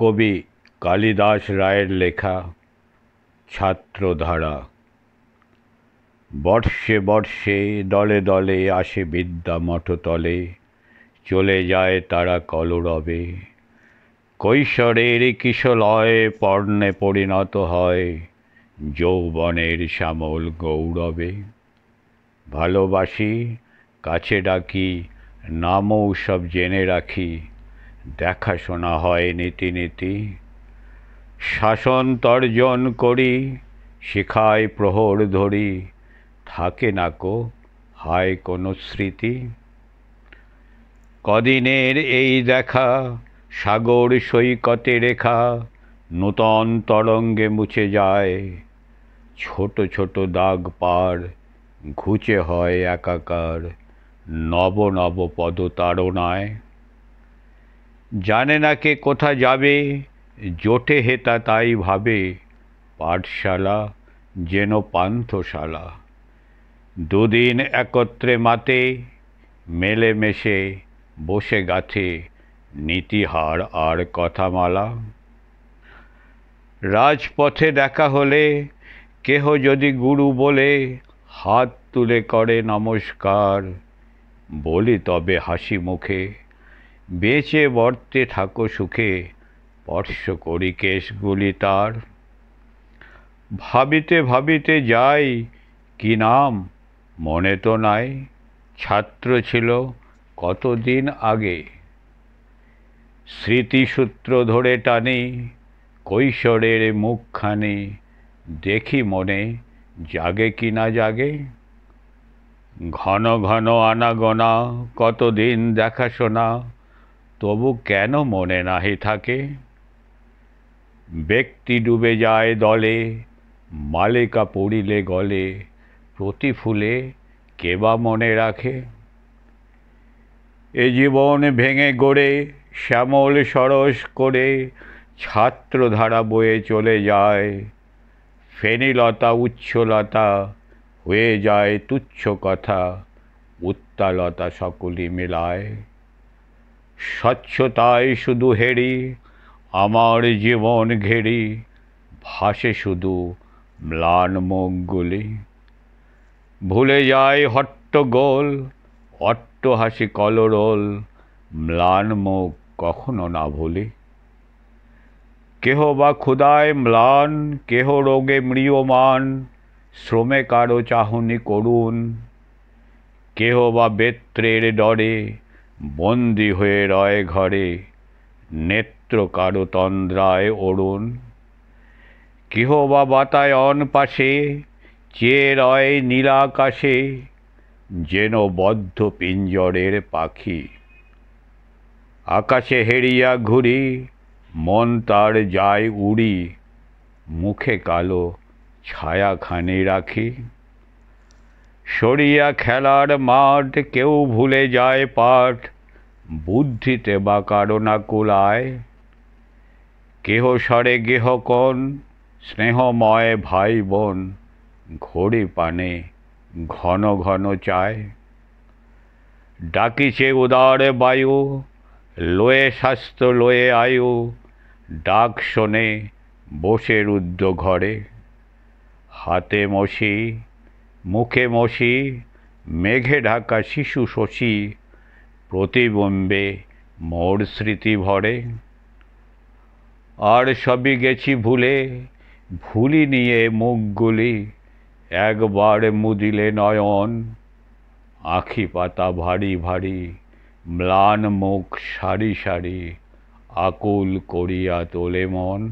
কবি কালিদাস রায়ের লেখা ছাত্রধারা বর্ষে বর্ষে দলে দলে আসে বিদ্যা মঠতলে চলে যায় তারা কলরবে কৈশোরের কিশলয় পর্ণে পরিণত হয় যৌবনের শ্যামল গৌরবে ভালোবাসি কাছে ডাকি নামও সব জেনে রাখি দেখাশোনা হয় নীতি নীতি শাসন তর্জন করি শিখায় প্রহর ধরি থাকে না কো হায় কোনো স্মৃতি কদিনের এই দেখা সাগর সৈকতে রেখা নূতন তরঙ্গে মুছে যায় ছোট ছোট দাগ পার ঘুচে হয় একাকার নব নব পদতারণায় জানে না কে কোথা যাবে জোটে হেতা তাই ভাবে পাঠশালা যেন পান্থশালা দুদিন একত্রে মাতে মেলে মেশে বসে গাছে নীতিহার আর কথামালা রাজপথে দেখা হলে কেহ যদি গুরু বলে হাত তুলে করে নমস্কার বলি তবে হাসি মুখে বেঁচে বর্তে থাকো সুখে স্পর্শ করি কেশগুলি তার ভাবিতে ভাবিতে যাই কি নাম মনে তো নাই ছাত্র ছিল কতদিন আগে স্মৃতিসূত্র ধরে টানি কৈশোরের মুখখানি দেখি মনে জাগে কি না জাগে ঘন ঘন আনাগোনা কতদিন দেখাশোনা তবু কেন মনে নাহি থাকে ব্যক্তি ডুবে যায় দলে মালিকা পড়িলে গলে প্রতি ফুলে কেবা মনে রাখে এ জীবন ভেঙে গড়ে শ্যামল সরস করে ছাত্রধারা বয়ে চলে যায় ফেনিলতা উচ্ছলতা হয়ে যায় তুচ্ছ কথা উত্তালতা সকলি মেলায় স্বচ্ছতায় শুধু হেরি আমার জীবন ঘেরি ভাসে শুধু ম্লান মুখগুলি ভুলে যায় হট্টগোল হাসি কলরোল ম্লান মুখ কখনো না ভুলি কেহ বা ক্ষুদায় ম্লান কেহ রোগে মৃয়মান শ্রমে কারো চাহনি করুন কেহ বা বেত্রের ডরে বন্দি হয়ে রয় ঘরে নেত্র কারো তন্দ্রায় অরুণ কেহ বা বাতায়ন পাশে চেয়ে রয় নীলাকাশে যেন বদ্ধ পিঞ্জরের পাখি আকাশে হেরিয়া ঘুরি মন তার যায় উড়ি মুখে কালো ছায়াখানি রাখি সরিয়া খেলার মাঠ কেউ ভুলে যায় পাঠ বুদ্ধিতে বা কারো না কুলায় কেহ সরে গেহকণ স্নেহময় ভাই বোন ঘড়ি পানে ঘন ঘন চায় ডাকিছে উদার বায়ু লয়ে স্বাস্থ্য লয়ে আয়ু ডাক শোনে বসে রুদ্ধ ঘরে হাতে মশি মুখে মসি মেঘে ঢাকা শিশু শশী প্রতিবম্বে মোর স্মৃতি ভরে আর সবই গেছি ভুলে ভুলি নিয়ে মুখগুলি একবার মুদিলে নয়ন আখি পাতা ভারী ভারী ম্লান মুখ সারি সারি আকুল করিয়া তোলে মন